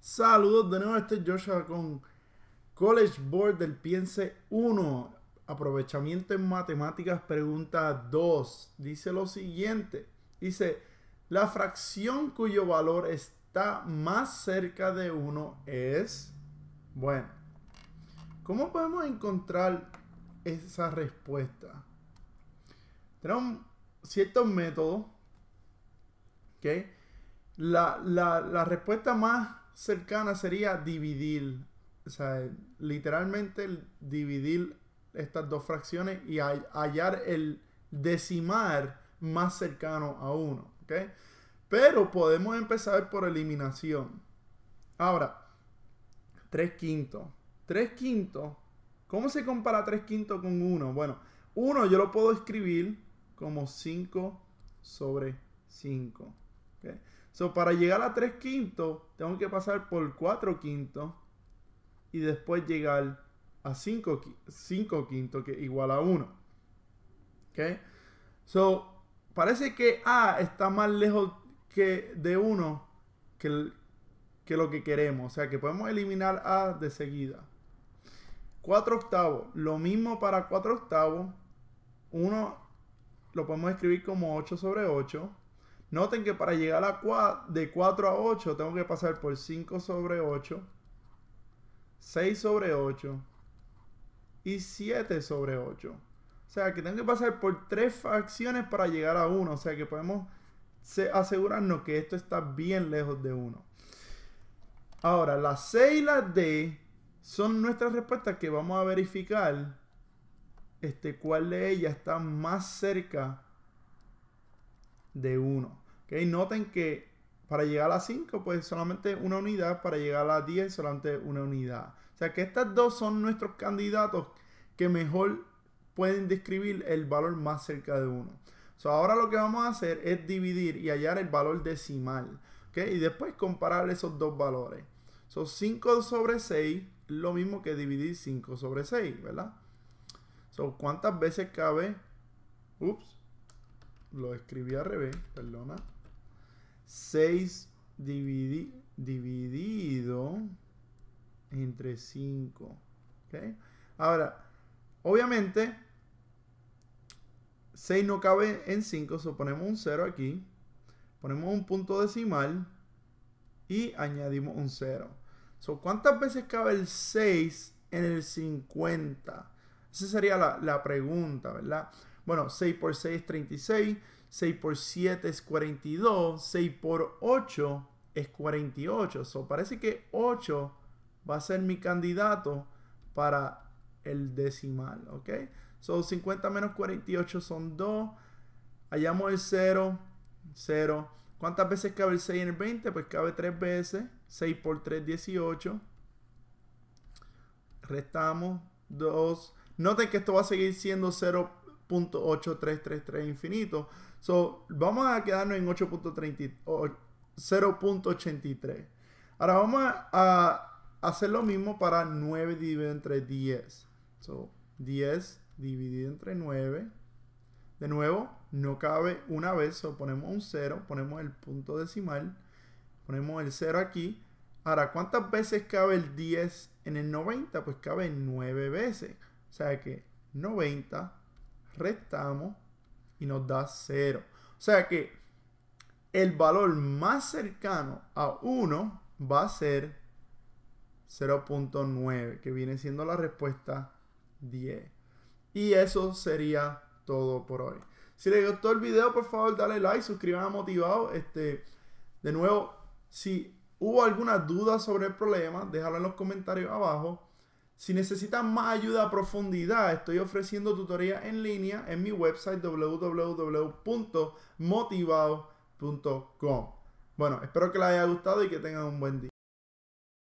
Saludos de nuevo, este es Joshua con College Board del Piense 1. Aprovechamiento en matemáticas, pregunta 2. Dice lo siguiente. Dice, la fracción cuyo valor está más cerca de 1 es... Bueno, ¿cómo podemos encontrar esa respuesta? Tenemos ciertos métodos. ¿Ok? La, la respuesta más cercana sería dividir, o sea, literalmente dividir estas dos fracciones y hallar el decimal más cercano a uno, ¿okay? Pero podemos empezar por eliminación. Ahora, 3 quintos. 3 quintos, ¿cómo se compara 3 quintos con 1? Bueno, 1 yo lo puedo escribir como 5 sobre 5. ¿okay? So, para llegar a 3 quintos, tengo que pasar por 4 quintos y después llegar a 5, quintos, que es igual a 1. ¿Ok? So, parece que A está más lejos que de 1 que, que lo que queremos. O sea, que podemos eliminar A de seguida. 4 octavos, lo mismo para 4 octavos. 1 lo podemos escribir como 8 sobre 8. Noten que para llegar a de 4 a 8 tengo que pasar por 5 sobre 8, 6 sobre 8 y 7 sobre 8. O sea que tengo que pasar por 3 facciones para llegar a 1. O sea que podemos asegurarnos que esto está bien lejos de 1. Ahora, la C y la D son nuestras respuestas que vamos a verificar este, cuál de ellas está más cerca de 1. Noten que para llegar a 5, pues solamente una unidad, para llegar a 10, solamente una unidad. O sea que estas dos son nuestros candidatos que mejor pueden describir el valor más cerca de uno ahora lo que vamos a hacer es dividir y hallar el valor decimal. Y después comparar esos dos valores. son 5 sobre 6 lo mismo que dividir 5 sobre 6, ¿verdad? son ¿cuántas veces cabe? Ups, lo escribí al revés, perdona. 6 dividido entre 5. Ahora, obviamente, 6 no cabe en 5, so ponemos un 0 aquí, ponemos un punto decimal y añadimos un 0. So, ¿Cuántas veces cabe el 6 en el 50? Esa sería la, la pregunta, ¿verdad? Bueno, 6 por 6 es 36. 6 por 7 es 42, 6 por 8 es 48. So, parece que 8 va a ser mi candidato para el decimal, ¿ok? So, 50 menos 48 son 2. Hallamos el 0, 0. ¿Cuántas veces cabe el 6 en el 20? Pues cabe 3 veces. 6 por 3, 18. Restamos 2. Noten que esto va a seguir siendo 0 .8333 infinito. So, vamos a quedarnos en 0.83. Ahora vamos a hacer lo mismo para 9 dividido entre 10. So, 10 dividido entre 9. De nuevo, no cabe una vez, so ponemos un 0, ponemos el punto decimal, ponemos el 0 aquí. Ahora, ¿cuántas veces cabe el 10 en el 90? Pues cabe 9 veces. O sea que 90 restamos y nos da 0. O sea que el valor más cercano a 1 va a ser 0.9, que viene siendo la respuesta 10. Y eso sería todo por hoy. Si les gustó el video, por favor, dale like, suscríbanse a Motivado. Este, de nuevo, si hubo alguna duda sobre el problema, déjalo en los comentarios abajo. Si necesitas más ayuda a profundidad, estoy ofreciendo tutorías en línea en mi website www.motivado.com. Bueno, espero que les haya gustado y que tengan un buen día.